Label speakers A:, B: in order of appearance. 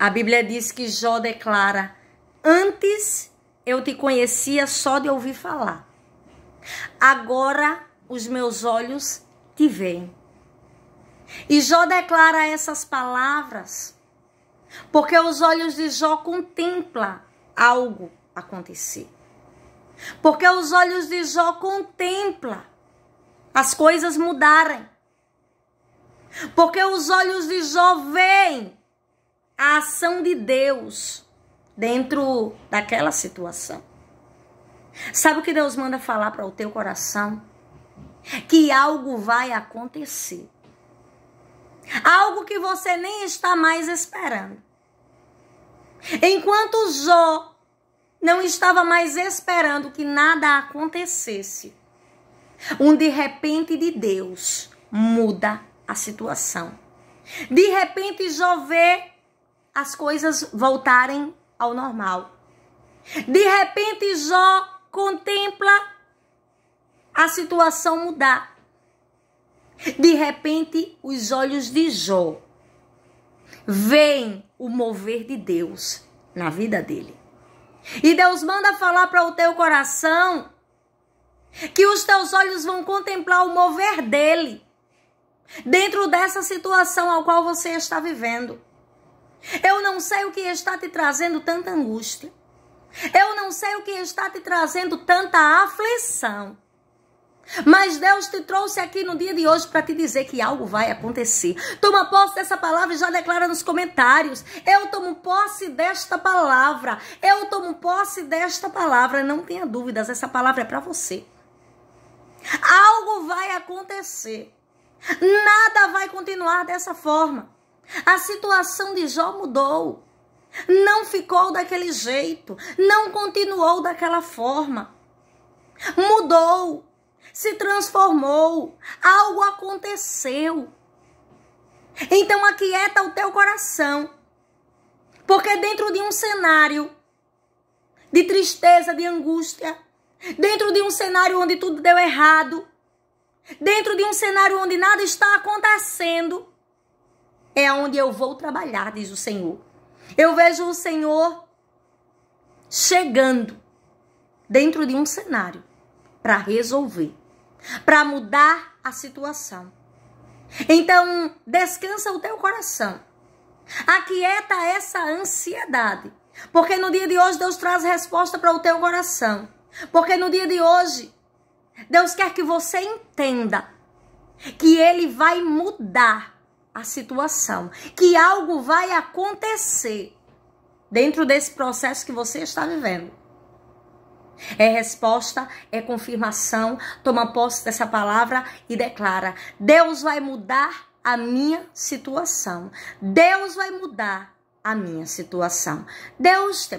A: A Bíblia diz que Jó declara: Antes eu te conhecia só de ouvir falar, agora os meus olhos te veem. E Jó declara essas palavras porque os olhos de Jó contemplam algo acontecer. Porque os olhos de Jó contemplam as coisas mudarem. Porque os olhos de Jó veem a ação de Deus dentro daquela situação. Sabe o que Deus manda falar para o teu coração? Que algo vai acontecer. Algo que você nem está mais esperando. Enquanto Jó não estava mais esperando que nada acontecesse, um de repente de Deus muda a situação. De repente Jó vê as coisas voltarem ao normal. De repente, Jó contempla a situação mudar. De repente, os olhos de Jó veem o mover de Deus na vida dele. E Deus manda falar para o teu coração que os teus olhos vão contemplar o mover dele dentro dessa situação ao qual você está vivendo. Eu não sei o que está te trazendo tanta angústia. Eu não sei o que está te trazendo tanta aflição. Mas Deus te trouxe aqui no dia de hoje para te dizer que algo vai acontecer. Toma posse dessa palavra e já declara nos comentários. Eu tomo posse desta palavra. Eu tomo posse desta palavra. Não tenha dúvidas, essa palavra é para você. Algo vai acontecer. Nada vai continuar dessa forma. A situação de Jó mudou. Não ficou daquele jeito, não continuou daquela forma. Mudou, se transformou, algo aconteceu. Então aquieta o teu coração. Porque dentro de um cenário de tristeza, de angústia, dentro de um cenário onde tudo deu errado, dentro de um cenário onde nada está acontecendo, é onde eu vou trabalhar, diz o Senhor. Eu vejo o Senhor chegando dentro de um cenário para resolver, para mudar a situação. Então, descansa o teu coração. Aquieta essa ansiedade. Porque no dia de hoje Deus traz resposta para o teu coração. Porque no dia de hoje Deus quer que você entenda que ele vai mudar a situação, que algo vai acontecer dentro desse processo que você está vivendo. É resposta, é confirmação. Toma posse dessa palavra e declara: Deus vai mudar a minha situação. Deus vai mudar a minha situação. Deus